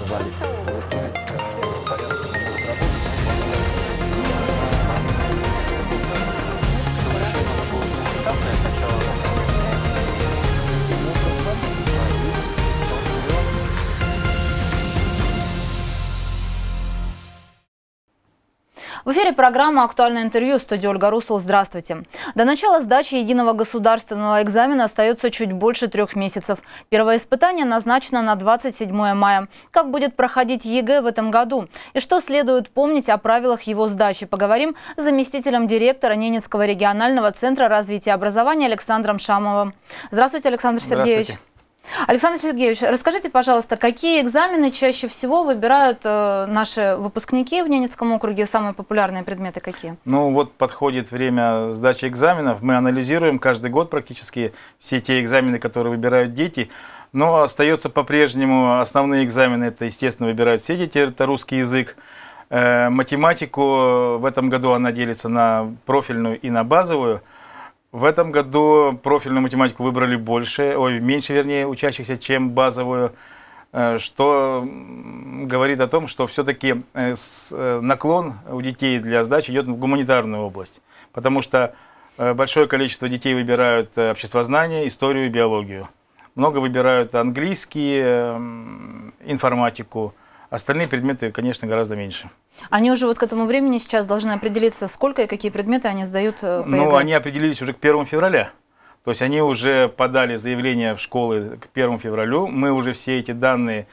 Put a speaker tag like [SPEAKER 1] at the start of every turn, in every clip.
[SPEAKER 1] Рвали. В эфире программа «Актуальное интервью» в студии Ольга Русл. Здравствуйте. До начала сдачи единого государственного экзамена остается чуть больше трех месяцев. Первое испытание назначено на 27 мая. Как будет проходить ЕГЭ в этом году? И что следует помнить о правилах его сдачи? Поговорим с заместителем директора Ненецкого регионального центра развития образования Александром Шамовым. Здравствуйте, Александр Сергеевич. Здравствуйте. Александр Сергеевич, расскажите, пожалуйста, какие экзамены чаще всего выбирают э, наши выпускники в Ненецком округе? Самые популярные предметы какие?
[SPEAKER 2] Ну вот подходит время сдачи экзаменов. Мы анализируем каждый год практически все те экзамены, которые выбирают дети. Но остается по-прежнему основные экзамены. Это, естественно, выбирают все дети. Это русский язык. Э, математику в этом году она делится на профильную и на базовую. В этом году профильную математику выбрали больше, ой, меньше, вернее, учащихся, чем базовую, э, что говорит о том, что все-таки э, э, наклон у детей для сдачи идет в гуманитарную область, потому что большое количество детей выбирают обществознание, историю и биологию. Много выбирают английский, информатику, Остальные предметы, конечно, гораздо меньше.
[SPEAKER 1] Они уже вот к этому времени сейчас должны определиться, сколько и какие предметы они сдают э, по Ну, они
[SPEAKER 2] определились уже к 1 февраля. То есть они уже подали заявление в школы к 1 февралю. Мы уже все эти данные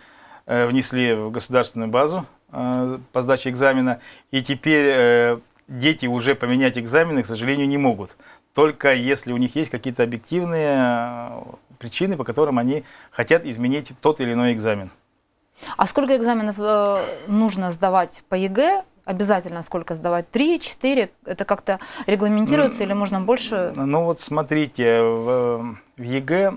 [SPEAKER 2] э, внесли в государственную базу э, по сдаче экзамена. И теперь дети уже поменять экзамены, к сожалению, не могут. Только если у них есть какие-то объективные причины, по которым они хотят изменить тот или иной экзамен.
[SPEAKER 1] А сколько экзаменов э, нужно сдавать по ЕГЭ? Обязательно сколько сдавать? Три, четыре? Это как-то регламентируется или можно больше?
[SPEAKER 2] Ну вот смотрите, в, в ЕГЭ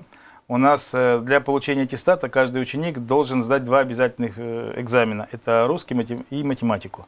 [SPEAKER 2] у нас э, для получения аттестата каждый ученик должен сдать два обязательных э, экзамена. Это русский и математику.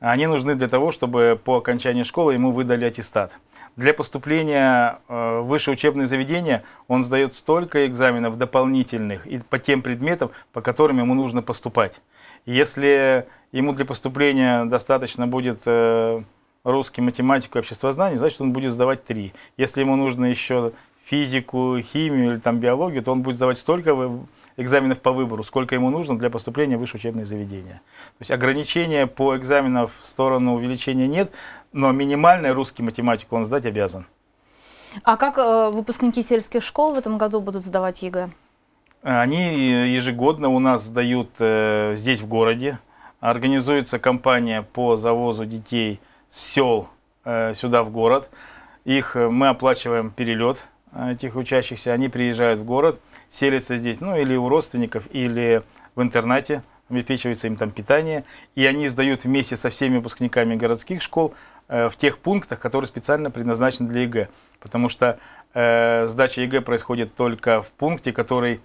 [SPEAKER 2] Они нужны для того, чтобы по окончании школы ему выдали аттестат. Для поступления э, в высшее учебное заведение он сдает столько экзаменов дополнительных и по тем предметам, по которым ему нужно поступать. Если ему для поступления достаточно будет э, русский, математику и обществознание, значит, он будет сдавать три. Если ему нужно еще физику, химию или там биологию, то он будет сдавать столько экзаменов по выбору, сколько ему нужно для поступления в высшее учебное заведение. То есть ограничения по экзаменам в сторону увеличения нет, но минимальный русский математику он сдать обязан.
[SPEAKER 1] А как э, выпускники сельских школ в этом году будут сдавать ЕГЭ?
[SPEAKER 2] Они э, ежегодно у нас сдают э, здесь в городе. Организуется кампания по завозу детей с сел э, сюда в город. Их э, мы оплачиваем перелет Э, этих учащихся, они приезжают в город, селятся здесь, ну или у родственников, или в интернате, обеспечивается им там питание, и они сдают вместе со всеми выпускниками городских школ э, в тех пунктах, которые специально предназначены для ЕГЭ. Потому что э, сдача ЕГЭ происходит только в пункте, который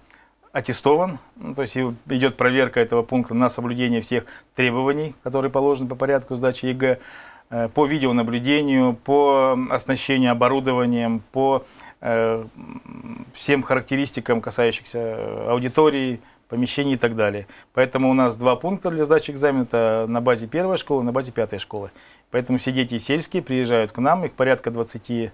[SPEAKER 2] аттестован, ну, то есть идет проверка этого пункта на соблюдение всех требований, которые положены по порядку сдачи ЕГЭ, э, по видеонаблюдению, по оснащению оборудованием, по Э, всем характеристикам, касающихся аудитории, помещений и так далее. Поэтому у нас два пункта для сдачи экзамена это на базе первой школы, на базе пятой школы. Поэтому все дети сельские приезжают к нам, их порядка 20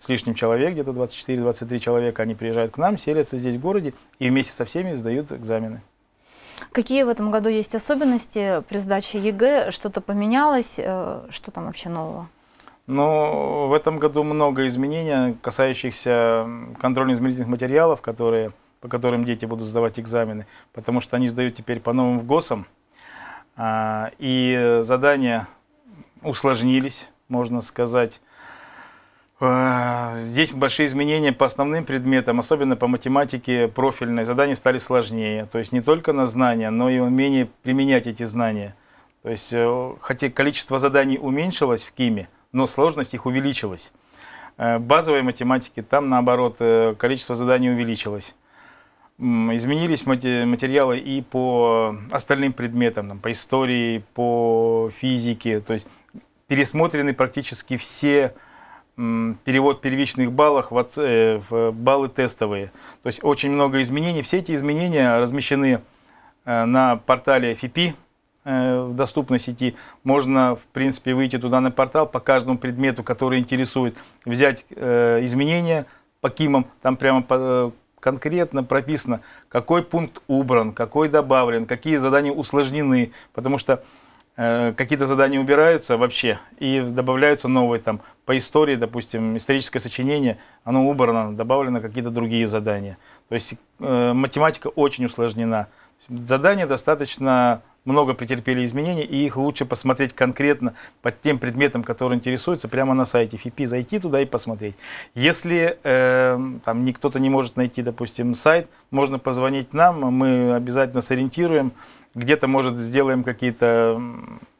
[SPEAKER 2] с лишним человек, где-то 24-23 человека, они приезжают к нам, селятся здесь в городе и вместе со всеми сдают экзамены.
[SPEAKER 1] Какие в этом году есть особенности при сдаче ЕГЭ? Что-то поменялось? Э, что там вообще нового?
[SPEAKER 2] Но в этом году много изменений, касающихся контрольно-измерительных материалов, которые, по которым дети будут сдавать экзамены, потому что они сдают теперь по новым ГОСам, а, и задания усложнились, можно сказать. А, здесь большие изменения по основным предметам, особенно по математике профильной. Задания стали сложнее. То есть не только на знания, но и умение применять эти знания. То есть э, хотя количество заданий уменьшилось в КИМе, но сложность их увеличилась. Э, базовой математики там, наоборот, э, количество заданий увеличилось. Изменились материалы и по остальным предметам, по истории, по физике. То есть пересмотрены практически все перевод первичных баллов э, в баллы тестовые. То есть очень много изменений. Все эти изменения размещены на портале FIPI, Э, в доступной сети. Можно, в принципе, выйти туда на портал по каждому предмету, который интересует, взять э, изменения по КИМам, там прямо э, конкретно прописано, какой пункт убран, какой добавлен, какие задания усложнены, потому что какие-то задания убираются вообще и добавляются новые там по истории, допустим, историческое сочинение, оно убрано, добавлено какие-то другие задания. То есть э, математика очень усложнена. Задания достаточно много претерпели изменений, и их лучше посмотреть конкретно под тем предметом, который интересуется, прямо на сайте ФИПИ, зайти туда и посмотреть. Если э, там кто-то не может найти, допустим, сайт, можно позвонить нам, мы обязательно сориентируем, где-то, может, сделаем какие-то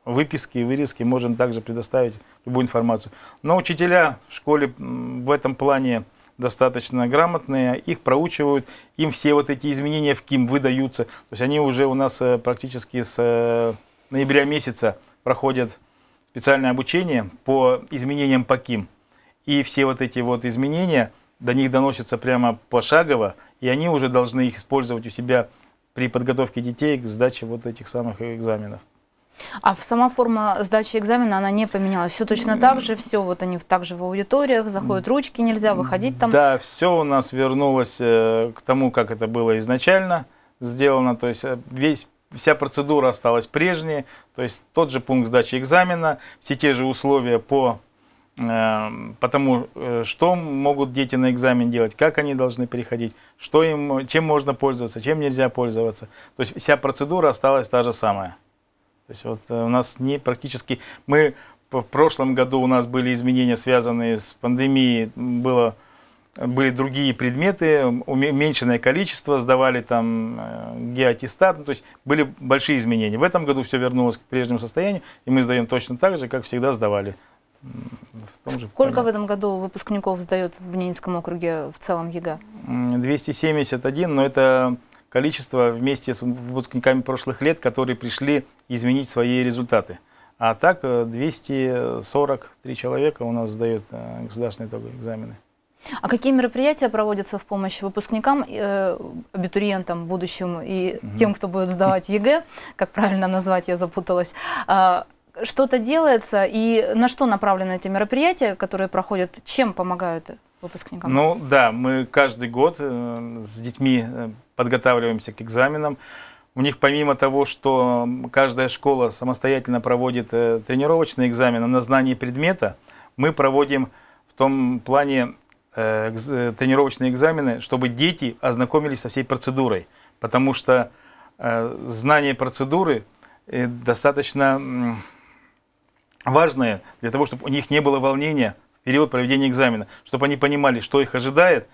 [SPEAKER 2] выписки, вырезки, можем также предоставить любую информацию. Но учителя в школе в этом плане достаточно грамотные, их проучивают, им все вот эти изменения в КИМ выдаются. То есть они уже у нас э, практически с э, ноября месяца проходят специальное обучение по изменениям по КИМ. И все вот эти вот изменения, до них доносятся прямо пошагово, и они уже должны их использовать у себя при подготовке детей к сдаче вот этих самых экзаменов.
[SPEAKER 1] А сама форма сдачи экзамена, она не поменялась? Все точно так же, все вот они так же в аудиториях, заходят ручки, нельзя выходить там?
[SPEAKER 2] Да, все у нас вернулось э, к тому, как это было изначально сделано, то есть э, весь вся процедура осталась прежней, то есть тот же пункт сдачи экзамена, все те же условия по э, потому что могут дети на экзамен делать, как они должны переходить, что им, чем можно пользоваться, чем нельзя пользоваться. То есть вся процедура осталась та же самая. То есть вот э, у нас не практически... Мы в прошлом году у нас были изменения, связанные с пандемией, было были другие предметы, уменьшенное количество, сдавали там э, геотестат, ну, то есть были большие изменения. В этом году все вернулось к прежнему состоянию, и мы сдаем точно так же, как всегда сдавали. В том же Сколько программе. в
[SPEAKER 1] этом году выпускников сдает в Ненецком округе в целом ЕГЭ?
[SPEAKER 2] 271, но это количество вместе с выпускниками прошлых лет, которые пришли изменить свои результаты. А так 243 э, человека у нас сдают э, государственные итоговые экзамены.
[SPEAKER 1] А какие мероприятия проводятся в помощь выпускникам, э, абитуриентам, будущим и тем, кто будет сдавать ЕГЭ, как правильно назвать, я запуталась? А, что-то делается и на что направлены эти мероприятия, которые проходят, чем помогают выпускникам? Ну
[SPEAKER 2] да, мы каждый год э, с детьми э, подготавливаемся к экзаменам. У них помимо того, что каждая школа самостоятельно проводит э, тренировочные экзамены на знание предмета, мы проводим в том плане тренировочные экзамены, чтобы дети ознакомились со всей процедурой. Потому что знание процедуры достаточно важное для того, чтобы у них не было волнения период проведения экзамена, чтобы они понимали, что их ожидает,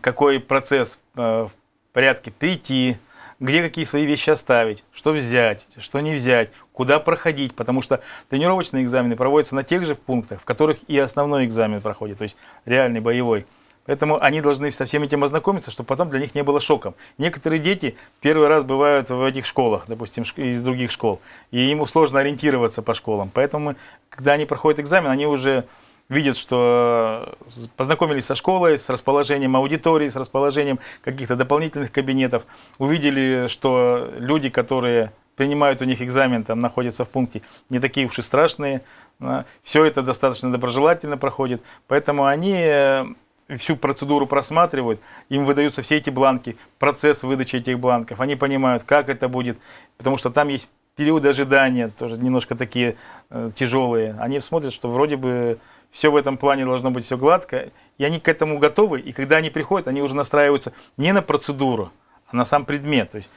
[SPEAKER 2] какой процесс э, в порядке прийти, где какие свои вещи оставить, что взять, что не взять, куда проходить, потому что тренировочные экзамены проводятся на тех же пунктах, в которых и основной экзамен проходит, то есть реальный боевой. Поэтому они должны со всем этим ознакомиться, чтобы потом для них не было шоком. Некоторые дети первый раз бывают в этих школах, допустим, из других школ, и ему сложно ориентироваться по школам. Поэтому, когда они проходят экзамен, они уже видят, что э, познакомились со школой, с расположением аудитории, с расположением каких-то дополнительных кабинетов, увидели, что люди, которые принимают у них экзамен, там находятся в пункте, не такие уж и страшные. Все это достаточно доброжелательно проходит. Поэтому они э, всю процедуру просматривают, им выдаются все эти бланки, процесс выдачи этих бланков. Они понимают, как это будет, потому что там есть периоды ожидания, тоже немножко такие э, тяжелые. Они смотрят, что вроде бы все в этом плане должно быть все гладко. И они к этому готовы, и когда они приходят, они уже настраиваются не на процедуру, а на сам предмет. То есть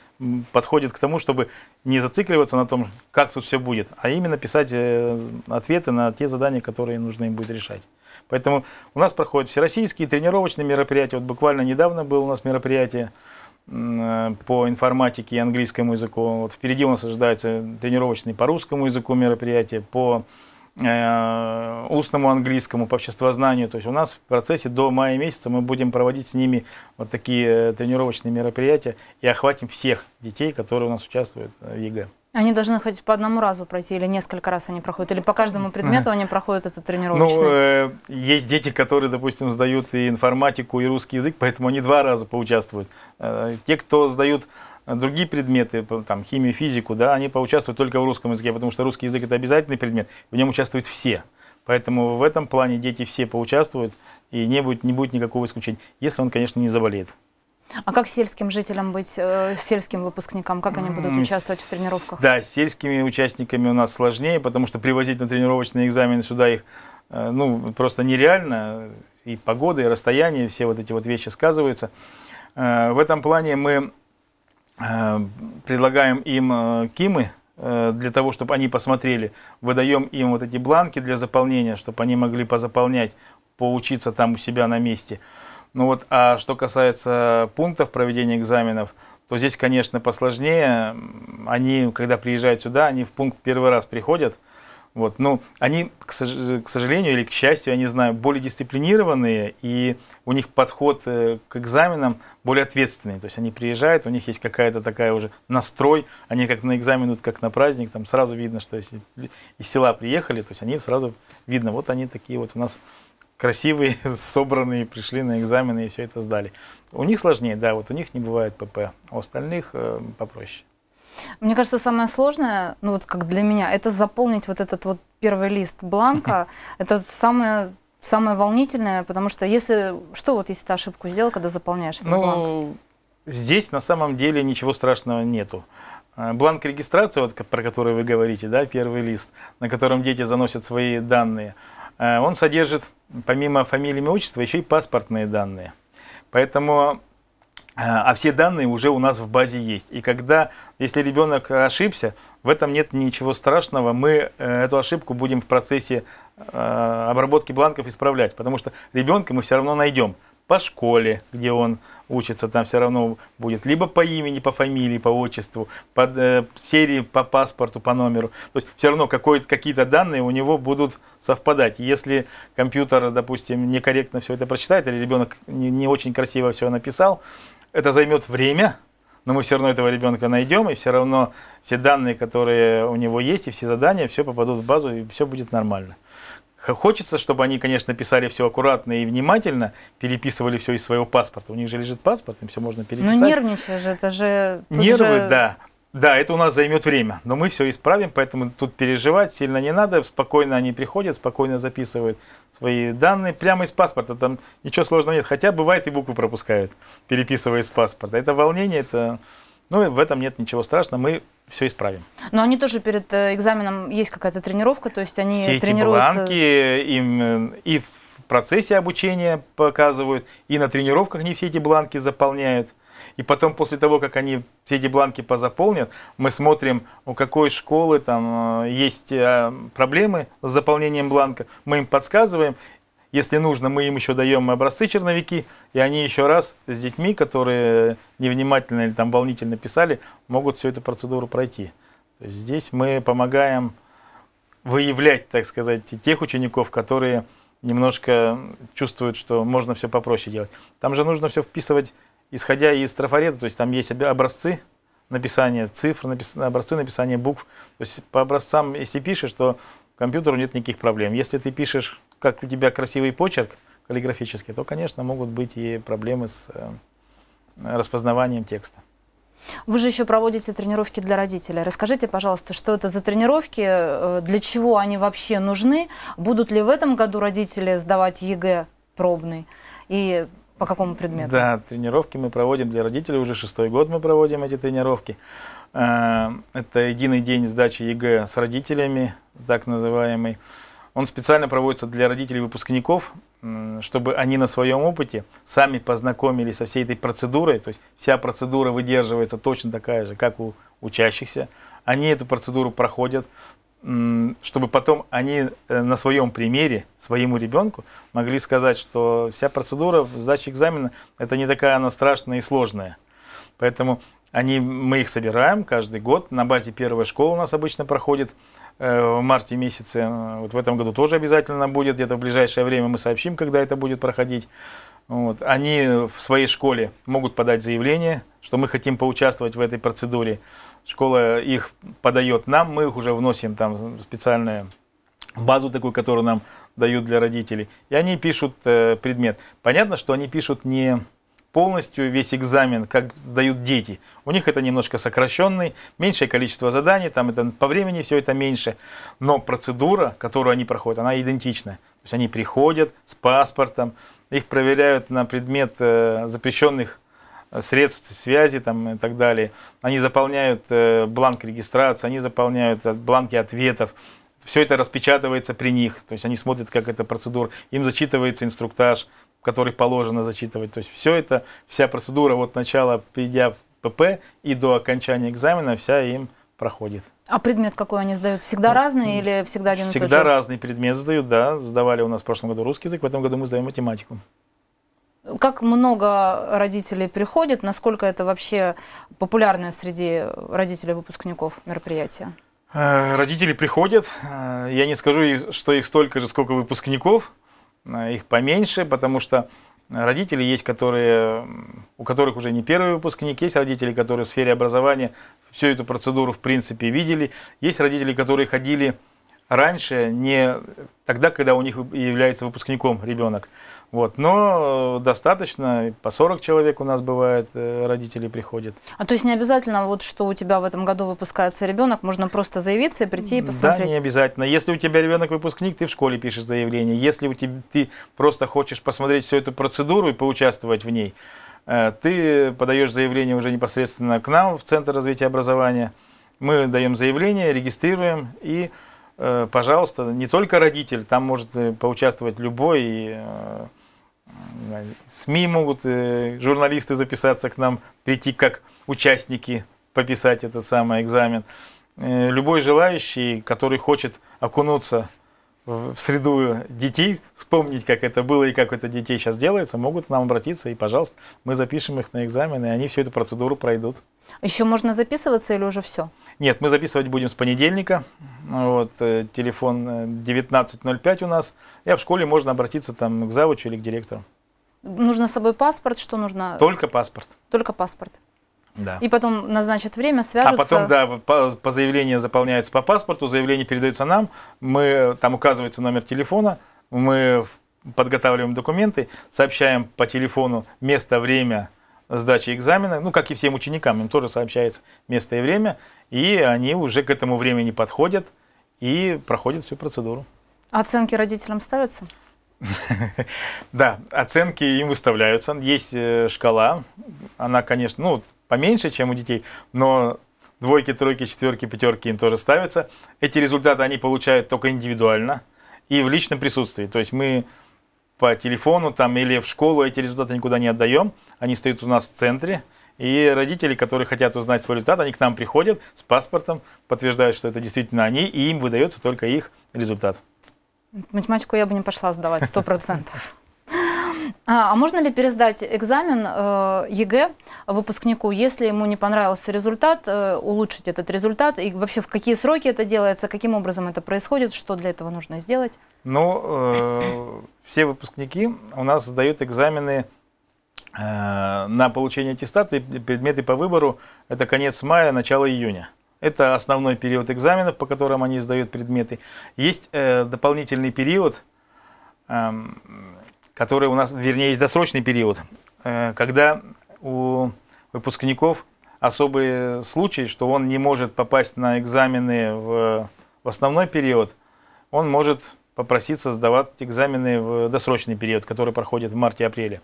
[SPEAKER 2] подходят к тому, чтобы не зацикливаться на том, как тут все будет, а именно писать э, ответы на те задания, которые нужно им будет решать. Поэтому у нас проходят всероссийские тренировочные мероприятия. Вот буквально недавно было у нас мероприятие э, по информатике и английскому языку. Вот впереди у нас ожидается тренировочные по русскому языку мероприятие по Э, устному английскому, по обществознанию. То есть у нас в процессе до мая месяца мы будем проводить с ними вот такие э, тренировочные мероприятия и охватим всех детей, которые у нас участвуют э, в ЕГЭ.
[SPEAKER 1] Они должны хоть по одному разу пройти, или несколько раз они проходят, или по каждому предмету они проходят этот тренировочный? Ну,
[SPEAKER 2] э, есть дети, которые, допустим, сдают и информатику, и русский язык, поэтому они два раза поучаствуют. Э, те, кто сдают другие предметы, там, химию, физику, да, они поучаствуют только в русском языке, потому что русский язык – это обязательный предмет, в нем участвуют все. Поэтому в этом плане дети все поучаствуют, и не будет, не будет никакого исключения, если он, конечно, не заболеет.
[SPEAKER 1] А как сельским жителям быть, э, сельским выпускникам, как они будут участвовать в тренировках?
[SPEAKER 2] Да, с сельскими участниками у нас сложнее, потому что привозить на тренировочные экзамены сюда их э, ну, просто нереально. И погода, и расстояние, все вот эти вот вещи сказываются. Э, в этом плане мы предлагаем им э, кимы э, для того, чтобы они посмотрели. Выдаем им вот эти бланки для заполнения, чтобы они могли позаполнять, поучиться там у себя на месте. Ну вот, а что касается пунктов проведения экзаменов, то здесь, конечно, посложнее. Они, когда приезжают сюда, они в пункт первый раз приходят – вот, ну, они, к сожалению или к счастью, я не знаю, более дисциплинированные, и у них подход э, к экзаменам более ответственный. То есть они приезжают, у них есть какая-то такая уже настрой, они как на экзамен идут, как на праздник, там сразу видно, что если из села приехали, то есть они сразу видно, вот они такие вот у нас красивые, собранные, пришли на экзамены и все это сдали. У них сложнее, да, вот у них не бывает ПП, у остальных э, попроще.
[SPEAKER 1] Мне кажется, самое сложное, ну вот как для меня, это заполнить вот этот вот первый лист бланка. Это самое самое волнительное, потому что если что вот если ты ошибку сделал, когда заполняешь этот ну,
[SPEAKER 2] бланк? Здесь на самом деле ничего страшного нету. А, бланк регистрации, вот, про который вы говорите, да, первый лист, на котором дети заносят свои данные, а, он содержит, помимо фамилии, имя, отчества, еще и паспортные данные. Поэтому а все данные уже у нас в базе есть. И когда, если ребенок ошибся, в этом нет ничего страшного. Мы э, эту ошибку будем в процессе э, обработки бланков исправлять, потому что ребенка мы все равно найдем по школе, где он учится, там все равно будет либо по имени, по фамилии, по отчеству, по э, серии, по паспорту, по номеру. То есть все равно какие-то данные у него будут совпадать. Если компьютер, допустим, некорректно все это прочитает, или ребенок не, не очень красиво все написал, это займет время, но мы все равно этого ребенка найдем, и все равно все данные, которые у него есть, и все задания, все попадут в базу, и все будет нормально. Хочется, чтобы они, конечно, писали все аккуратно и внимательно, переписывали все из своего паспорта. У них же лежит паспорт, им все можно ну, переписать. Ну,
[SPEAKER 1] нервничаешь же, это же... Нервы, же...
[SPEAKER 2] да. Да, это у нас займет время, но мы все исправим, поэтому тут переживать сильно не надо. Спокойно они приходят, спокойно записывают свои данные прямо из паспорта. Там ничего сложного нет, хотя бывает и буквы пропускают, переписывая из паспорта. Это волнение, это... Ну, в этом нет ничего страшного, мы все исправим.
[SPEAKER 1] Но они тоже перед э, экзаменом, есть какая-то тренировка, то есть они Все тренируются...
[SPEAKER 2] Все эти бланки, им, э, и процессе обучения показывают, и на тренировках не все эти бланки заполняют. И потом, после того, как они все эти бланки позаполнят, мы смотрим, у какой школы там э, есть э, проблемы с заполнением бланка. Мы им подсказываем. Если нужно, мы им еще даем образцы черновики, и они еще раз с детьми, которые невнимательно или там волнительно писали, могут всю эту процедуру пройти. Здесь мы помогаем выявлять, так сказать, тех учеников, которые немножко чувствуют, что можно все попроще делать. Там же нужно все вписывать, исходя из трафарета, то есть там есть образцы написания цифр, образцы написания букв. То есть по образцам, если пишешь, то компьютеру нет никаких проблем. Если ты пишешь, как у тебя красивый почерк каллиграфический, то, конечно, могут быть и проблемы с э, распознаванием текста.
[SPEAKER 1] Вы же еще проводите тренировки для родителей. Расскажите, пожалуйста, что это за тренировки, э, для чего они вообще нужны, будут ли в этом году родители сдавать ЕГЭ пробный и по какому предмету? Да,
[SPEAKER 2] тренировки мы проводим для родителей, уже шестой год мы проводим эти тренировки. Э, это единый день сдачи ЕГЭ с родителями, так называемый. Он специально проводится для родителей выпускников чтобы они на своем опыте сами познакомились со всей этой процедурой, то есть вся процедура выдерживается точно такая же, как у учащихся, они эту процедуру проходят, чтобы потом они э, на своем примере, своему ребенку могли сказать, что вся процедура сдачи экзамена, это не такая она страшная и сложная. Поэтому они, мы их собираем каждый год. На базе первой школы у нас обычно проходит Э, в марте месяце. Э, вот в этом году тоже обязательно будет, где-то в ближайшее время мы сообщим, когда это будет проходить. Вот. Они в своей школе могут подать заявление, что мы хотим поучаствовать в этой процедуре. Школа их подает нам, мы их уже вносим там специальное базу такую, которую нам дают для родителей. И они пишут э, предмет. Понятно, что они пишут не полностью весь экзамен, как сдают дети. У них это немножко сокращенный, меньшее количество заданий, там это по времени все это меньше, но процедура, которую они проходят, она идентична. То есть они приходят с паспортом, их проверяют на предмет э, запрещенных э, средств связи там, и так далее. Они заполняют э, бланк регистрации, они заполняют бланки ответов, все это распечатывается при них, то есть они смотрят, как эта процедура, им зачитывается инструктаж, который положено зачитывать, то есть все это, вся процедура вот начало, придя в ПП и до окончания экзамена, вся им проходит.
[SPEAKER 1] А предмет какой они сдают? Всегда ну, разный или всегда один и тот же? Всегда разный
[SPEAKER 2] предмет сдают, да. Сдавали у нас в прошлом году русский язык, в этом году мы сдаем математику.
[SPEAKER 1] Как много родителей приходит? Насколько это вообще популярное среди родителей выпускников мероприятие?
[SPEAKER 2] Э, родители приходят, э, я не скажу, что их столько же, сколько выпускников, э, их поменьше, потому что родители есть, которые, у которых уже не первый выпускник, есть родители, которые в сфере образования всю эту процедуру в принципе видели, есть родители, которые ходили раньше, не тогда, когда у них является выпускником ребенок. Вот, но достаточно, по 40 человек у нас бывает, э, родители приходят.
[SPEAKER 1] А то есть не обязательно, вот, что у тебя в этом году выпускается ребенок, можно просто заявиться и прийти и посмотреть? Да, не
[SPEAKER 2] обязательно. Если у тебя ребенок выпускник, ты в школе пишешь заявление. Если у тебя, ты просто хочешь посмотреть всю эту процедуру и поучаствовать в ней, э, ты подаешь заявление уже непосредственно к нам в Центр развития образования. Мы даем заявление, регистрируем и э, пожалуйста, не только родитель, там может поучаствовать любой, СМИ могут, э, журналисты записаться к нам, прийти как участники, пописать этот самый экзамен. Э, любой желающий, который хочет окунуться в среду детей, вспомнить, как это было и как это детей сейчас делается, могут к нам обратиться, и, пожалуйста, мы запишем их на экзамены, и они всю эту процедуру пройдут.
[SPEAKER 1] Еще можно записываться или уже все?
[SPEAKER 2] Нет, мы записывать будем с понедельника. Вот, э, телефон 1905 э, у нас. А в школе можно обратиться там к завучу или к директору.
[SPEAKER 1] Нужно с собой паспорт, что нужно? Только паспорт. Только паспорт. Да. И потом назначат время, свяжутся. А потом,
[SPEAKER 2] да, по, по заявлению заполняется по паспорту, заявление передается нам, мы, там указывается номер телефона, мы подготавливаем документы, сообщаем по телефону место, время сдачи экзамена, ну, как и всем ученикам, им тоже сообщается место и время, и они уже к этому времени подходят и проходят всю процедуру.
[SPEAKER 1] Оценки родителям ставятся?
[SPEAKER 2] Да, оценки им выставляются. Есть э, шкала, она, конечно, ну, поменьше, чем у детей, но двойки, тройки, четверки, пятерки им тоже ставятся. Эти результаты они получают только индивидуально и в личном присутствии. То есть мы по телефону там или в школу эти результаты никуда не отдаем, они стоят у нас в центре, и родители, которые хотят узнать свой результат, они к нам приходят с паспортом, подтверждают, что это действительно они, и им выдается только их результат.
[SPEAKER 1] Математику я бы не пошла сдавать, сто процентов. А, а можно ли пересдать экзамен э, ЕГЭ выпускнику, если ему не понравился результат, э, улучшить этот результат? И вообще в какие сроки это делается, каким образом это происходит, что для этого нужно сделать?
[SPEAKER 2] Ну, э, все выпускники у нас сдают экзамены э, на получение аттестата и предметы по выбору. Это конец мая, начало июня. Это основной период экзаменов, по которым они сдают предметы. Есть э, дополнительный период, э, который у нас, вернее, есть досрочный период, э, когда у выпускников особый случай, что он не может попасть на экзамены в, в основной период, он может попроситься сдавать экзамены в досрочный период, который проходит в марте-апреле.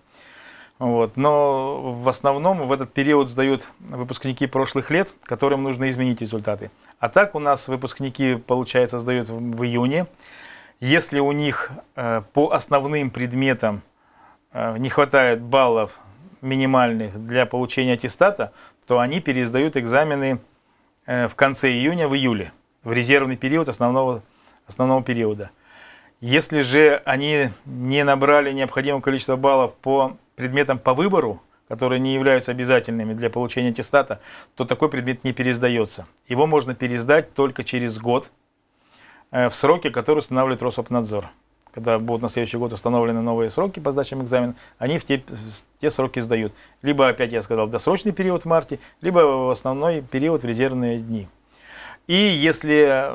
[SPEAKER 2] Вот. Но в основном в этот период сдают выпускники прошлых лет, которым нужно изменить результаты. А так у нас выпускники, получается, сдают в июне. Если у них э, по основным предметам э, не хватает баллов минимальных для получения аттестата, то они пересдают экзамены э, в конце июня, в июле, в резервный период основного, основного периода. Если же они не набрали необходимого количества баллов по предметом по выбору, которые не являются обязательными для получения аттестата, то такой предмет не пересдается. Его можно пересдать только через год э, в сроке, который устанавливает Рособнадзор. Когда будут на следующий год установлены новые сроки по сдачам экзамена, они в те, в те сроки сдают. Либо, опять я сказал, в досрочный период в марте, либо в основной период в резервные дни. И если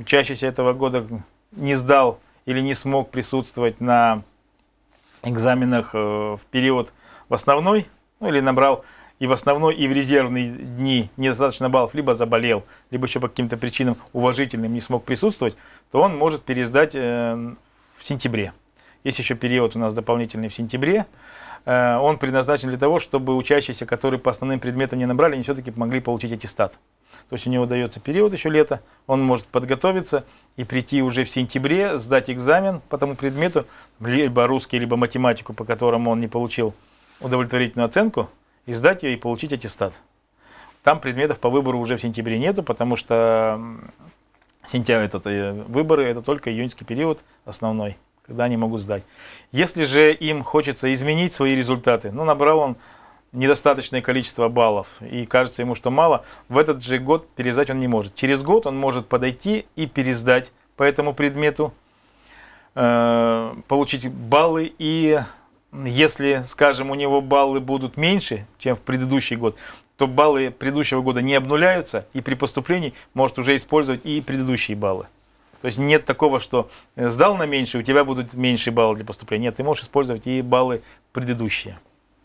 [SPEAKER 2] учащийся этого года не сдал или не смог присутствовать на экзаменах э, в период в основной, ну или набрал и в основной, и в резервные дни недостаточно баллов, либо заболел, либо еще по каким-то причинам уважительным не смог присутствовать, то он может пересдать э, в сентябре. Есть еще период у нас дополнительный в сентябре. Э, он предназначен для того, чтобы учащиеся, которые по основным предметам не набрали, они все-таки могли получить аттестат. То есть у него дается период еще лето, он может подготовиться и прийти уже в сентябре, сдать экзамен по тому предмету, либо русский, либо математику, по которому он не получил удовлетворительную оценку, и сдать ее и получить аттестат. Там предметов по выбору уже в сентябре нету, потому что сентябрь это э, выборы это только июньский период основной, когда они могут сдать. Если же им хочется изменить свои результаты, ну набрал он недостаточное количество баллов и кажется ему, что мало, в этот же год пересдать он не может. Через год он может подойти и пересдать по этому предмету, э, получить баллы и если, скажем, у него баллы будут меньше, чем в предыдущий год, то баллы предыдущего года не обнуляются, и при поступлении может уже использовать и предыдущие баллы. То есть нет такого, что э, сдал на меньше, у тебя будут меньше баллы для поступления. Нет, ты можешь использовать и баллы предыдущие.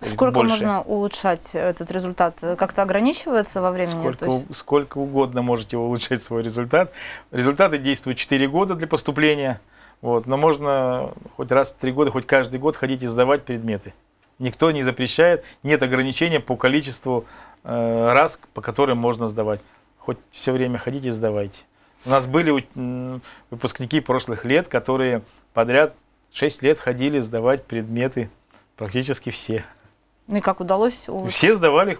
[SPEAKER 2] Сколько больше. можно
[SPEAKER 1] улучшать этот результат? Как-то ограничивается во времени? Сколько, есть...
[SPEAKER 2] сколько угодно можете улучшать свой результат. Результаты действуют 4 года для поступления. Вот, но можно хоть раз в 3 года, хоть каждый год ходить и сдавать предметы. Никто не запрещает, нет ограничения по количеству э, раз, по которым можно сдавать. Хоть все время ходите, сдавайте. У нас были выпускники прошлых лет, которые подряд 6 лет ходили сдавать предметы практически все.
[SPEAKER 1] Ну и как удалось?
[SPEAKER 2] Все сдавали.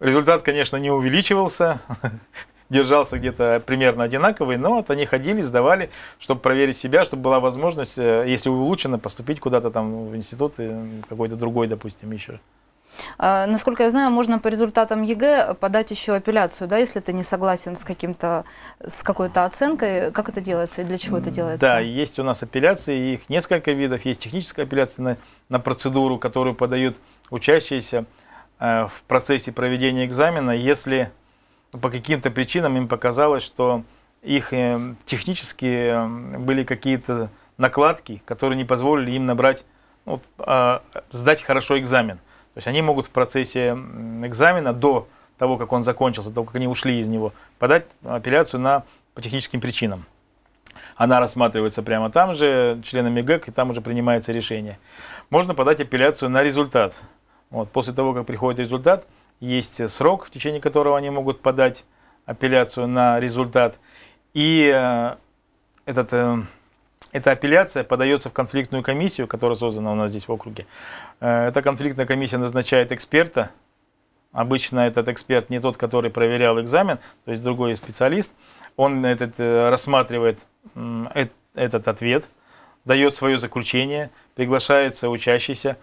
[SPEAKER 2] Результат, конечно, не увеличивался, держался где-то примерно одинаковый, но вот они ходили, сдавали, чтобы проверить себя, чтобы была возможность, э, если улучшено, поступить куда-то там в институт, э, какой-то другой, допустим, еще.
[SPEAKER 1] А, насколько я знаю, можно по результатам ЕГЭ подать еще апелляцию, да, если ты не согласен с каким-то с какой-то оценкой. Как это делается и для чего это делается? Да,
[SPEAKER 2] есть у нас апелляции, их несколько видов. Есть техническая апелляция на, на процедуру, которую подают учащиеся э, в процессе проведения экзамена, если по каким-то причинам им показалось, что их э, технически э, были какие-то накладки, которые не позволили им набрать, ну, а, сдать хорошо экзамен. То есть они могут в процессе экзамена до того, как он закончился, до того, как они ушли из него, подать апелляцию на, по техническим причинам. Она рассматривается прямо там же, членами ГЭК, и там уже принимается решение. Можно подать апелляцию на результат. Вот, после того, как приходит результат, есть срок, в течение которого они могут подать апелляцию на результат. И э, этот э, эта апелляция подается в конфликтную комиссию, которая создана у нас здесь в округе. Э, эта конфликтная комиссия назначает эксперта. Обычно этот эксперт не тот, который проверял экзамен, то есть другой специалист. Он этот, э, рассматривает этот ответ, дает свое заключение, приглашается учащийся.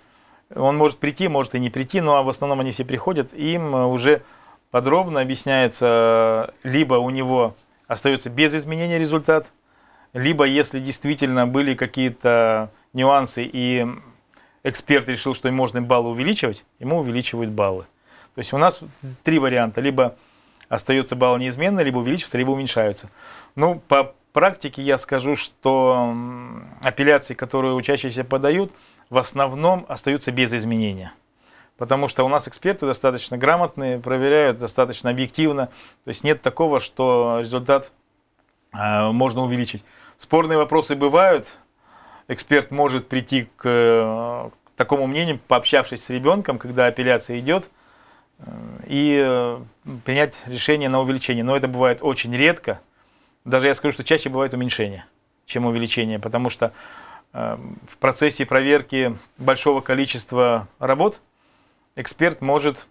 [SPEAKER 2] Он может прийти, может и не прийти, но а в основном они все приходят. Им э, уже подробно объясняется, либо у него остается без изменения результат – либо если действительно были какие-то нюансы и эксперт решил, что можно баллы увеличивать, ему увеличивают баллы. То есть у нас три варианта. Либо остается балл неизменно, либо увеличиваются, либо уменьшаются. Ну, по практике я скажу, что апелляции, которые учащиеся подают, в основном остаются без изменения. Потому что у нас эксперты достаточно грамотные, проверяют достаточно объективно. То есть нет такого, что результат э, можно увеличить. Спорные вопросы бывают. Эксперт может прийти э, к такому мнению, пообщавшись с ребенком, когда апелляция идет, э, и э, принять решение на увеличение. Но это бывает очень редко. Даже я скажу, что чаще бывает уменьшение, чем увеличение, потому что в процессе проверки большого количества работ эксперт может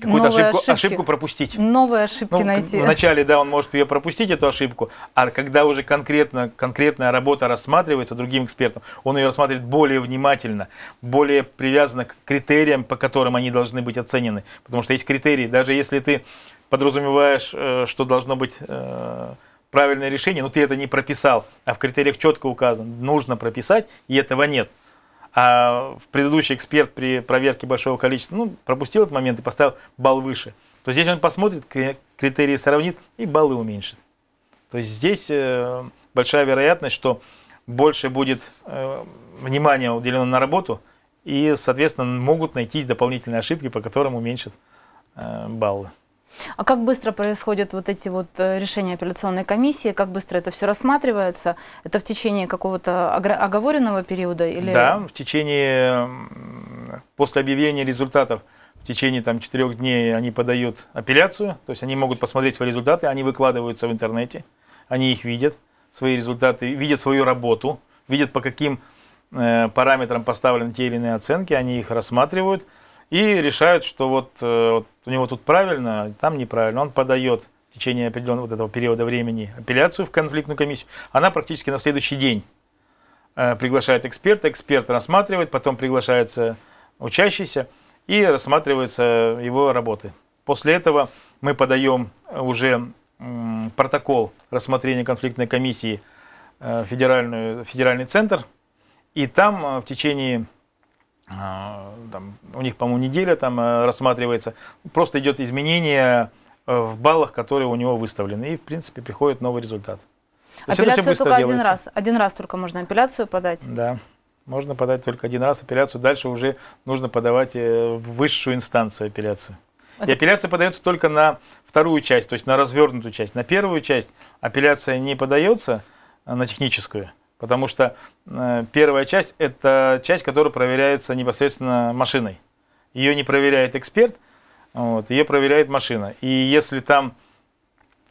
[SPEAKER 2] Какую-то ошибку, ошибку пропустить. Новые
[SPEAKER 1] ошибки ну, найти. Вначале,
[SPEAKER 2] да, он может ее пропустить, эту ошибку, а когда уже конкретно, конкретная работа рассматривается другим экспертом, он ее рассматривает более внимательно, более привязано к критериям, по которым они должны быть оценены. Потому что есть критерии, даже если ты подразумеваешь, э, что должно быть э, правильное решение, но ну, ты это не прописал, а в критериях четко указано, нужно прописать, и этого нет – а предыдущий эксперт при проверке большого количества ну, пропустил этот момент и поставил балл выше, то здесь он посмотрит, критерии сравнит и баллы уменьшит. То есть здесь э, большая вероятность, что больше будет э, внимания уделено на работу, и, соответственно, могут найтись дополнительные ошибки, по которым уменьшат э, баллы.
[SPEAKER 1] А как быстро происходят вот эти вот э, решения апелляционной комиссии? Как быстро это все рассматривается? Это в течение какого-то оговоренного периода? Или... Да,
[SPEAKER 2] в течение, после объявления результатов, в течение там, четырех дней они подают апелляцию, то есть они могут посмотреть свои результаты, они выкладываются в интернете, они их видят, свои результаты, видят свою работу, видят по каким э, параметрам поставлены те или иные оценки, они их рассматривают, и решают, что вот, э, вот у него тут правильно, а там неправильно. Он подает в течение определенного вот этого периода времени апелляцию в конфликтную комиссию. Она практически на следующий день э, приглашает эксперта, эксперт рассматривает, потом приглашается учащийся и рассматриваются его работы. После этого мы подаем уже протокол рассмотрения конфликтной комиссии в э, федеральный центр, и там в течение а, там, у них, по-моему, неделя там э, рассматривается, просто идет изменение э, в баллах, которые у него выставлены, и, в принципе, приходит новый результат. То апелляцию это только делается. один раз.
[SPEAKER 1] Один раз только можно апелляцию подать.
[SPEAKER 2] Да. Можно подать только один раз апелляцию. Дальше уже нужно подавать э, в высшую инстанцию апелляцию. И апелляция подается только на вторую часть, то есть на развернутую часть. На первую часть апелляция не подается, а на техническую. Потому что э, первая часть – это часть, которая проверяется непосредственно машиной. Ее не проверяет эксперт, вот, ее проверяет машина. И если там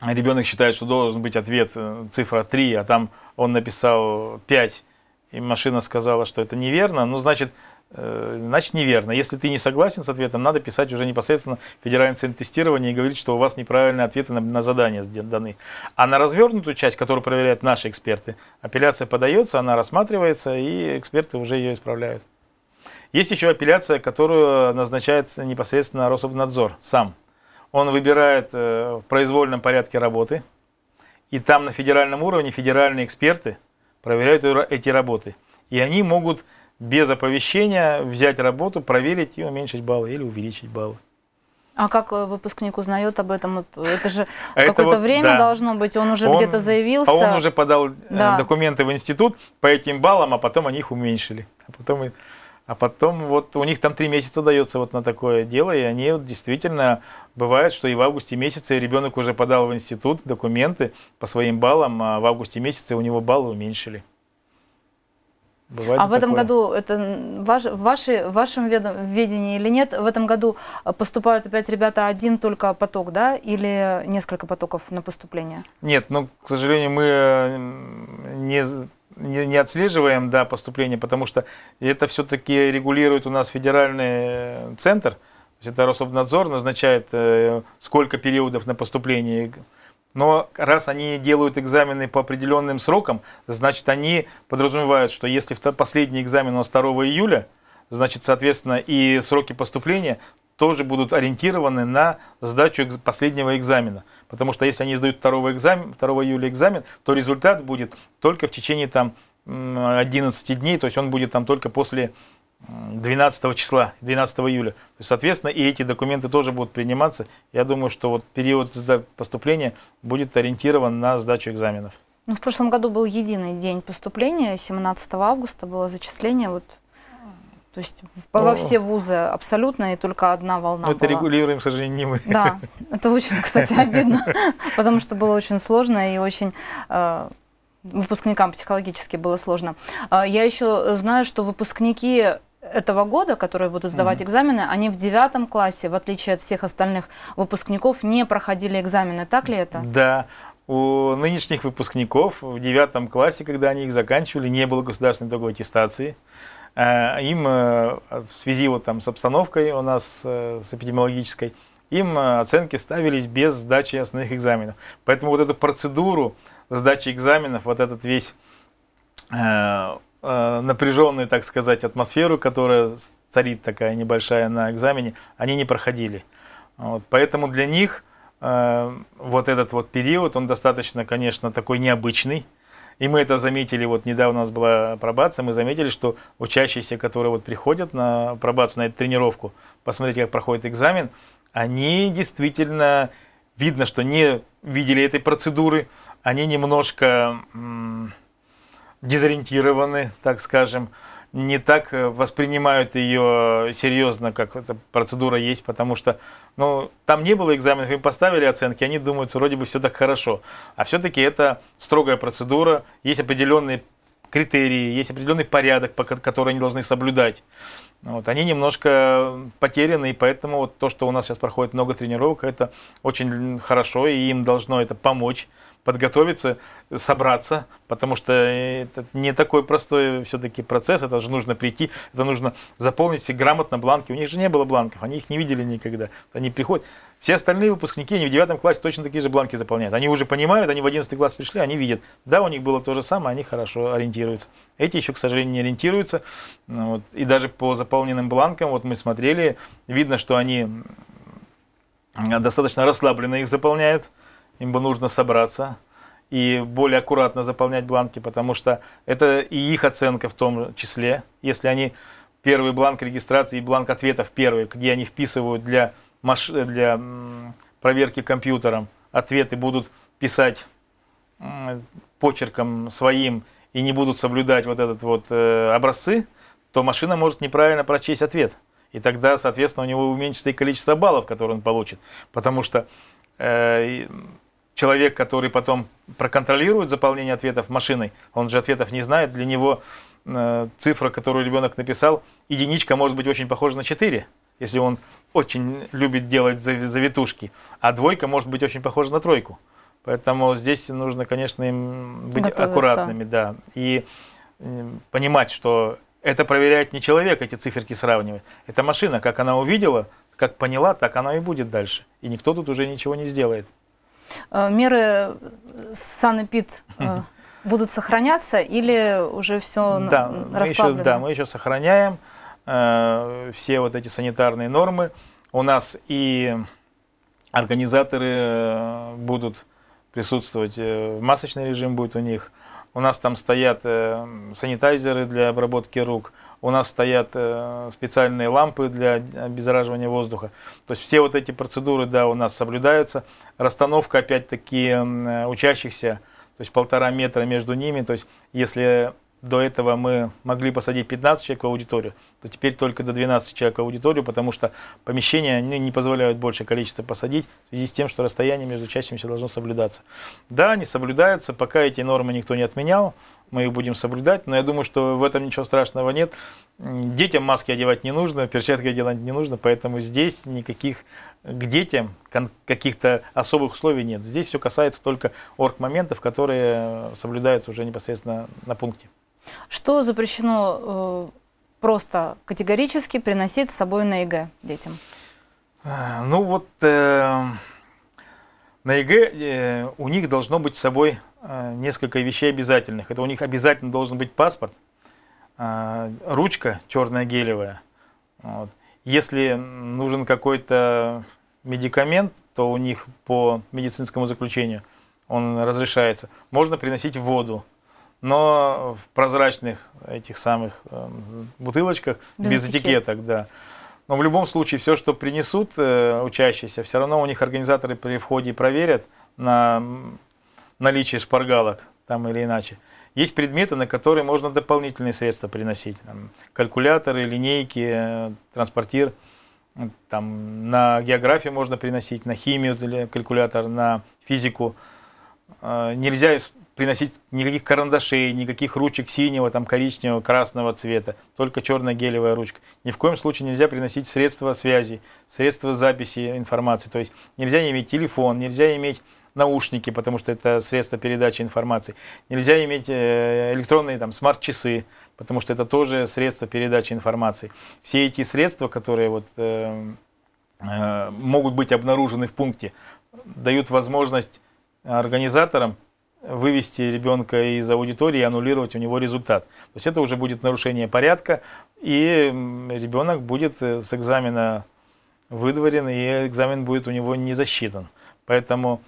[SPEAKER 2] ребенок считает, что должен быть ответ э, цифра 3, а там он написал 5, и машина сказала, что это неверно, ну, значит, Э, значит неверно. Если ты не согласен с ответом, надо писать уже непосредственно Федеральный центр тестирования и говорить, что у вас неправильные ответы на, на задания даны. А на развернутую часть, которую проверяют наши эксперты, апелляция подается, она рассматривается, и эксперты уже ее исправляют. Есть еще апелляция, которую назначает непосредственно Рособнадзор сам. Он выбирает э, в произвольном порядке работы, и там на федеральном уровне федеральные эксперты проверяют эти работы. И они могут без оповещения взять работу, проверить и уменьшить баллы или увеличить баллы.
[SPEAKER 1] А как э, выпускник узнает об этом? Э, это же а какое-то вот, время да. должно быть, он уже где-то заявился. А он уже
[SPEAKER 2] подал э, да. документы в институт по этим баллам, а потом они их уменьшили. А потом, а потом вот у них там три месяца дается вот на такое дело, и они вот действительно, бывает, что и в августе месяце ребенок уже подал в институт документы по своим баллам, а в августе месяце у него баллы уменьшили. Бывает а в этом такое?
[SPEAKER 1] году, это ваш, ваши, в вашем ведом, ведении или нет, в этом году э, поступают опять ребята один только поток, да, или несколько потоков на поступление?
[SPEAKER 2] Нет, но ну, к сожалению, мы э, не, не, не отслеживаем, да, поступление, потому что это все-таки регулирует у нас федеральный э, центр, то есть это Рособнадзор назначает, сколько периодов на поступление но раз они делают экзамены по определенным срокам, значит, они подразумевают, что если последний экзамен у нас 2 июля, значит, соответственно, и сроки поступления тоже будут ориентированы на сдачу последнего экзамена. Потому что если они сдают 2, экзамен, 2 июля экзамен, то результат будет только в течение там, 11 дней, то есть он будет там только после 12 числа, 12 июля. соответственно, и эти документы тоже будут приниматься. Я думаю, что вот период поступления будет ориентирован на сдачу экзаменов.
[SPEAKER 1] Ну, в прошлом году был единый день поступления, 17 августа было зачисление. Вот, то есть в, во все вузы абсолютно и только одна волна. Но ну, это была.
[SPEAKER 2] регулируем, к сожалению, не мы. Да,
[SPEAKER 1] это очень, кстати, обидно, потому что было очень сложно и очень э, выпускникам психологически было сложно. А, я еще знаю, что выпускники этого года, которые будут сдавать mm-hmm. экзамены, они в девятом классе, в отличие от всех остальных выпускников, не проходили экзамены. Так ли это?
[SPEAKER 2] Да. У нынешних выпускников в девятом классе, когда они их заканчивали, не было государственной итоговой аттестации. А, им э, в связи вот там с обстановкой у нас, э, с эпидемиологической, им э, оценки ставились без сдачи основных экзаменов. Поэтому вот эту процедуру сдачи экзаменов, вот этот весь э, э напряженную, так сказать, атмосферу, которая царит такая небольшая на экзамене, они не проходили. Вот, поэтому для них э, вот этот вот период, он достаточно, конечно, такой необычный. И мы это заметили, вот недавно у нас была пробация, мы заметили, что учащиеся, которые вот приходят на пробацию, на эту тренировку, посмотрите, как проходит экзамен, они действительно, видно, что не видели этой процедуры, они немножко дезориентированы, так скажем, не так э, воспринимают ее серьезно, как эта процедура есть, потому что ну, там не было экзаменов, им поставили оценки, они думают, вроде бы все так хорошо. А все-таки это строгая процедура, есть определенные критерии, есть определенный порядок, который они должны соблюдать. Вот, они немножко потеряны, и поэтому вот то, что у нас сейчас проходит много тренировок, это очень хорошо, и им должно это помочь, подготовиться, собраться, потому что это не такой простой все-таки процесс, это же нужно прийти, это нужно заполнить все грамотно бланки. У них же не было бланков, они их не видели никогда. Они приходят. Все остальные выпускники, они в девятом классе точно такие же бланки заполняют. Они уже понимают, они в одиннадцатый класс пришли, они видят. Да, у них было то же самое, они хорошо ориентируются. Эти еще, к сожалению, не ориентируются. Вот. И даже по заполненным бланкам, вот мы смотрели, видно, что они достаточно расслабленно их заполняют им бы нужно собраться и более аккуратно заполнять бланки, потому что это и их оценка в том числе. Если они первый бланк регистрации и бланк ответов первый, где они вписывают для, маш... для проверки компьютером, ответы будут писать почерком своим и не будут соблюдать вот этот вот э, образцы, то машина может неправильно прочесть ответ. И тогда, соответственно, у него уменьшится и количество баллов, которые он получит. Потому что э, человек, который потом проконтролирует заполнение ответов машиной, он же ответов не знает, для него э, цифра, которую ребенок написал, единичка может быть очень похожа на 4, если он очень любит делать завитушки, а двойка может быть очень похожа на тройку. Поэтому здесь нужно, конечно, им быть Готовиться. аккуратными, да, и э, понимать, что это проверяет не человек, эти циферки сравнивать. Это машина, как она увидела, как поняла, так она и будет дальше. И никто тут уже ничего не сделает.
[SPEAKER 1] Э, меры э, санэпид э, будут сохраняться или уже все да, расслаблено? Мы еще, да, мы
[SPEAKER 2] еще сохраняем э, все вот эти санитарные нормы. У нас и организаторы будут присутствовать, масочный режим будет у них. У нас там стоят санитайзеры для обработки рук – у нас стоят э, специальные лампы для обеззараживания воздуха. То есть все вот эти процедуры, да, у нас соблюдаются. Расстановка, опять-таки, э, учащихся, то есть полтора метра между ними. То есть если до этого мы могли посадить 15 человек в аудиторию, то теперь только до 12 человек в аудиторию, потому что помещения не позволяют большее количество посадить в связи с тем, что расстояние между учащимися должно соблюдаться. Да, они соблюдаются, пока эти нормы никто не отменял, мы их будем соблюдать. Но я думаю, что в этом ничего страшного нет. Детям маски одевать не нужно, перчатки одевать не нужно, поэтому здесь никаких к детям каких-то особых условий нет. Здесь все касается только орг-моментов, которые соблюдаются уже непосредственно на пункте.
[SPEAKER 1] Что запрещено э, просто категорически приносить с собой на ЕГЭ детям?
[SPEAKER 2] Э, ну вот э, на ЕГЭ э, у них должно быть с собой Э, несколько вещей обязательных. Это у них обязательно должен быть паспорт, э, ручка черная гелевая. Вот. Если нужен какой-то медикамент, то у них по медицинскому заключению он разрешается. Можно приносить воду, но в прозрачных этих самых э, бутылочках, без, без этикеток, этикет. да. Но в любом случае, все, что принесут учащиеся, все равно у них организаторы при входе проверят на наличие шпаргалок, там или иначе. Есть предметы, на которые можно дополнительные средства приносить. Там, калькуляторы, линейки, э, транспортир. Там, на географию можно приносить, на химию калькулятор, на физику. Э, нельзя приносить никаких карандашей, никаких ручек синего, там, коричневого, красного цвета, только черная гелевая ручка. Ни в коем случае нельзя приносить средства связи, средства записи информации. То есть нельзя иметь телефон, нельзя иметь наушники, потому что это средство передачи информации. Нельзя иметь э, электронные там смарт-часы, потому что это тоже средство передачи информации. Все эти средства, которые вот э, э, могут быть обнаружены в пункте, дают возможность организаторам вывести ребенка из аудитории и аннулировать у него результат. То есть это уже будет нарушение порядка, и ребенок будет э, с экзамена выдворен, и экзамен будет у него не засчитан. Поэтому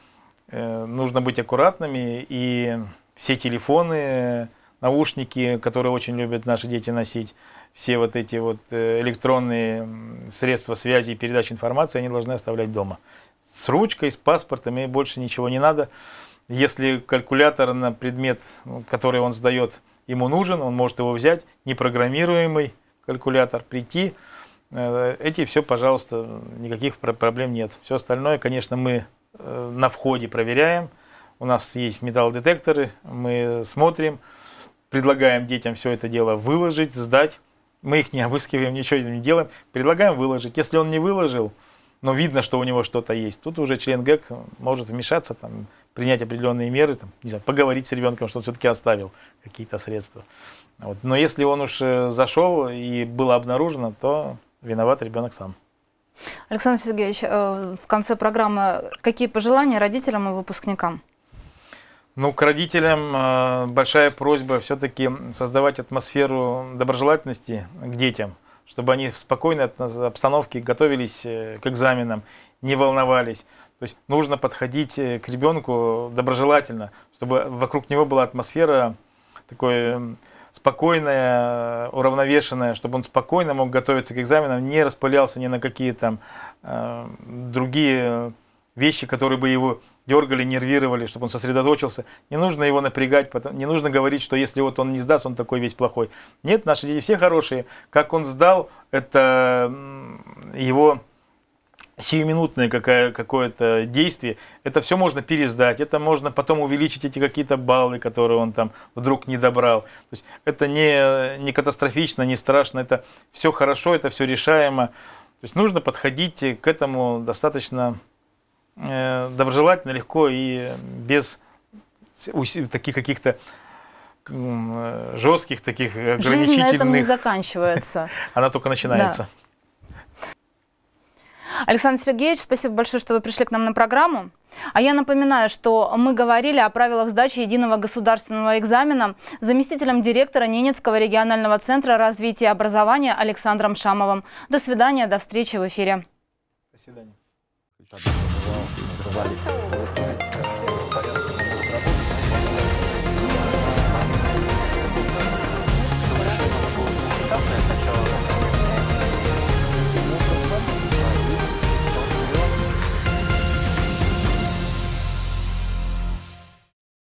[SPEAKER 2] Э, нужно быть аккуратными, и все телефоны, наушники, которые очень любят наши дети носить, все вот эти вот э, электронные средства связи и передачи информации, они должны оставлять дома. С ручкой, с паспортом, и больше ничего не надо. Если калькулятор на предмет, ну, который он сдает, ему нужен, он может его взять, непрограммируемый калькулятор, прийти, э, эти все, пожалуйста, никаких проблем нет. Все остальное, конечно, мы Э, на входе проверяем. У нас есть металлодетекторы, мы смотрим, предлагаем детям все это дело выложить, сдать. Мы их не обыскиваем, ничего не делаем, предлагаем выложить. Если он не выложил, но видно, что у него что-то есть, тут уже член ГЭК может вмешаться, там, принять определенные меры, там, не знаю, поговорить с ребенком, что он все-таки оставил какие-то средства. Вот. Но если он уж э, зашел и было обнаружено, то виноват ребенок сам.
[SPEAKER 1] Александр Сергеевич, э, в конце программы какие пожелания родителям и выпускникам?
[SPEAKER 2] Ну, к родителям э, большая просьба все-таки создавать атмосферу доброжелательности к детям, чтобы они в спокойной обстановке готовились э, к экзаменам, не волновались. То есть нужно подходить к ребенку доброжелательно, чтобы вокруг него была атмосфера такой спокойное, уравновешенное, чтобы он спокойно мог готовиться к экзаменам, не распылялся ни на какие там э, другие вещи, которые бы его дергали, нервировали, чтобы он сосредоточился. Не нужно его напрягать, потом не нужно говорить, что если вот он не сдаст, он такой весь плохой. Нет, наши дети все хорошие. Как он сдал, это его сиюминутное какое- какое-то действие, это все можно пересдать, это можно потом увеличить эти какие-то баллы, которые он там вдруг не добрал. То есть это не, не катастрофично, не страшно, это все хорошо, это все решаемо. То есть нужно подходить к этому достаточно э, доброжелательно, легко и без таких каких-то э, жестких таких ограничительных. Жизнь на этом не
[SPEAKER 1] заканчивается.
[SPEAKER 2] Она только начинается. Да.
[SPEAKER 1] Александр Сергеевич, спасибо большое, что вы пришли к нам на программу. А я напоминаю, что мы говорили о правилах сдачи единого государственного экзамена заместителем директора Ненецкого регионального центра развития и образования Александром Шамовым. До свидания, до встречи в эфире. До свидания.